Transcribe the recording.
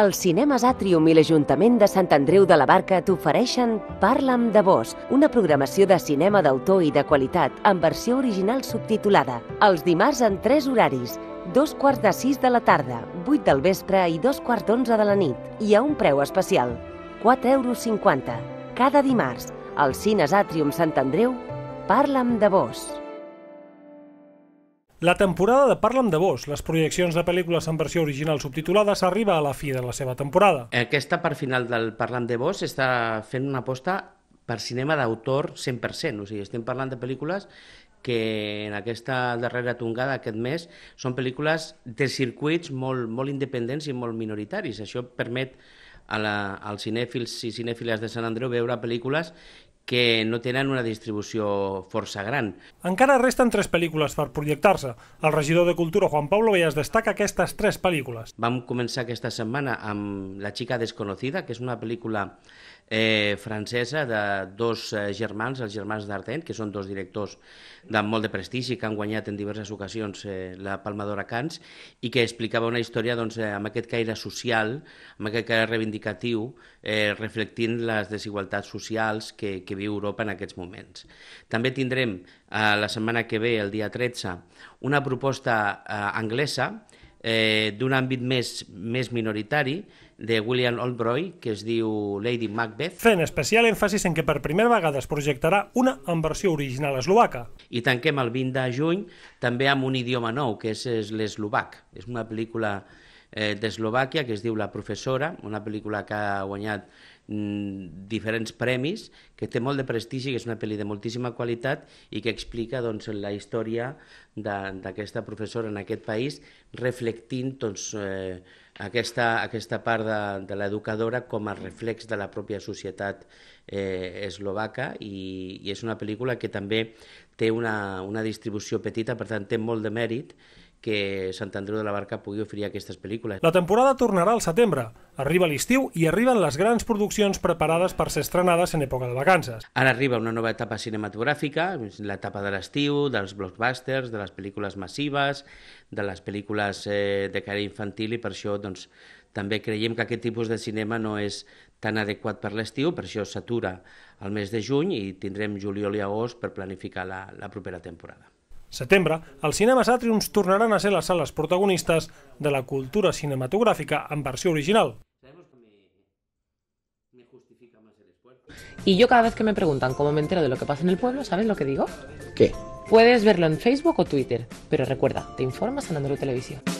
Els cinemes Atrium i l'Ajuntament de Sant Andreu de la Barca t'ofereixen Parla'm de vos, una programació de cinema d'autor i de qualitat en versió original subtitulada. Els dimarts en tres horaris, dos quarts de sis de la tarda, vuit del vespre i dos quarts d'onze de la nit i ha un preu especial, 4,50 euros. Cada dimarts, als cines Atrium Sant Andreu, Parla'm de vos. La temporada de Parlem de Vos, les projeccions de pel·lícules en versió original subtitulada, s'arriba a la fi de la seva temporada. Aquesta part final del Parlem de Vos està fent una aposta per cinema d'autor 100%, o sigui, estem parlant de pel·lícules que en aquesta darrera tongada aquest mes són pel·lícules de circuits molt, molt independents i molt minoritaris. Això permet a la, als cinèfils i cinèfiles de Sant Andreu veure pel·lícules que no tenen una distribució força gran. Encara resten tres pel·lícules per projectar-se. El regidor de Cultura, Juan Pablo es destaca aquestes tres pel·lícules. Vam començar aquesta setmana amb La xica desconocida, que és una pel·lícula eh, francesa de dos eh, germans, els germans d'Arten, que són dos directors de molt de prestigi, que han guanyat en diverses ocasions eh, la Palma d'Or a Cans, i que explicava una història doncs, eh, amb aquest caire social, amb aquest caire reivindicatiu, eh, reflectint les desigualtats socials que, que que viu Europa en aquests moments. També tindrem eh, la setmana que ve, el dia 13, una proposta eh, anglesa eh, d'un àmbit més, més minoritari, de William Oldbroy, que es diu Lady Macbeth. Fent especial èmfasis en que per primera vegada es projectarà una en versió original eslovaca. I tanquem el 20 de juny també amb un idioma nou, que és l'eslovac. És una pel·lícula eh, d'Eslovàquia que es diu La professora, una pel·lícula que ha guanyat mm, diferents premis, que té molt de prestigi, que és una pel·li de moltíssima qualitat i que explica doncs, la història d'aquesta professora en aquest país, reflectint doncs, eh, aquesta, aquesta part de, de l'educadora com a reflex de la pròpia societat eh, eslovaca i, i és una pel·lícula que també té una, una distribució petita, per tant té molt de mèrit, que Sant Andreu de la Barca pugui oferir aquestes pel·lícules. La temporada tornarà al setembre. Arriba l'estiu i arriben les grans produccions preparades per ser estrenades en època de vacances. Ara arriba una nova etapa cinematogràfica, l'etapa de l'estiu, dels blockbusters, de les pel·lícules massives, de les pel·lícules eh, de cara infantil i per això doncs, també creiem que aquest tipus de cinema no és tan adequat per l'estiu, per això s'atura al mes de juny i tindrem juliol i agost per planificar la, la propera temporada setembre, els cinemes Atriums tornaran a ser les sales protagonistes de la cultura cinematogràfica en versió original. Y yo cada vez que me preguntan cómo me entero de lo que pasa en el pueblo, ¿sabes lo que digo? ¿Qué? Puedes verlo en Facebook o Twitter, pero recuerda, te informas en Andalucía Televisión.